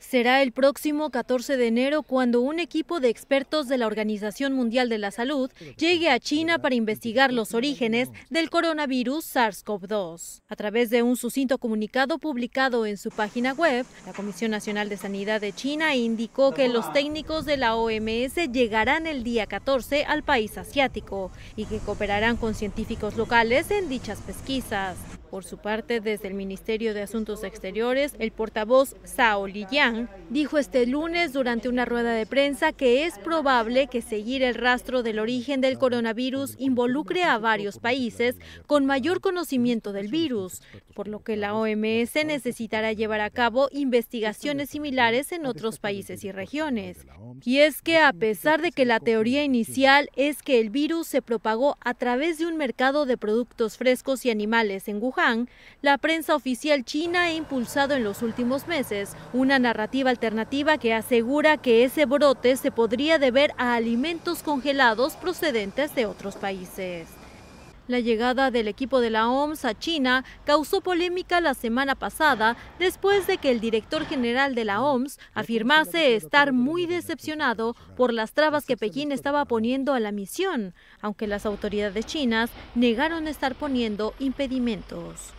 Será el próximo 14 de enero cuando un equipo de expertos de la Organización Mundial de la Salud llegue a China para investigar los orígenes del coronavirus SARS-CoV-2. A través de un sucinto comunicado publicado en su página web, la Comisión Nacional de Sanidad de China indicó que los técnicos de la OMS llegarán el día 14 al país asiático y que cooperarán con científicos locales en dichas pesquisas. Por su parte, desde el Ministerio de Asuntos Exteriores, el portavoz Sao Liyang dijo este lunes durante una rueda de prensa que es probable que seguir el rastro del origen del coronavirus involucre a varios países con mayor conocimiento del virus, por lo que la OMS necesitará llevar a cabo investigaciones similares en otros países y regiones. Y es que a pesar de que la teoría inicial es que el virus se propagó a través de un mercado de productos frescos y animales en Wuhan, la prensa oficial china ha impulsado en los últimos meses una narrativa alternativa que asegura que ese brote se podría deber a alimentos congelados procedentes de otros países. La llegada del equipo de la OMS a China causó polémica la semana pasada después de que el director general de la OMS afirmase estar muy decepcionado por las trabas que Pekín estaba poniendo a la misión, aunque las autoridades chinas negaron estar poniendo impedimentos.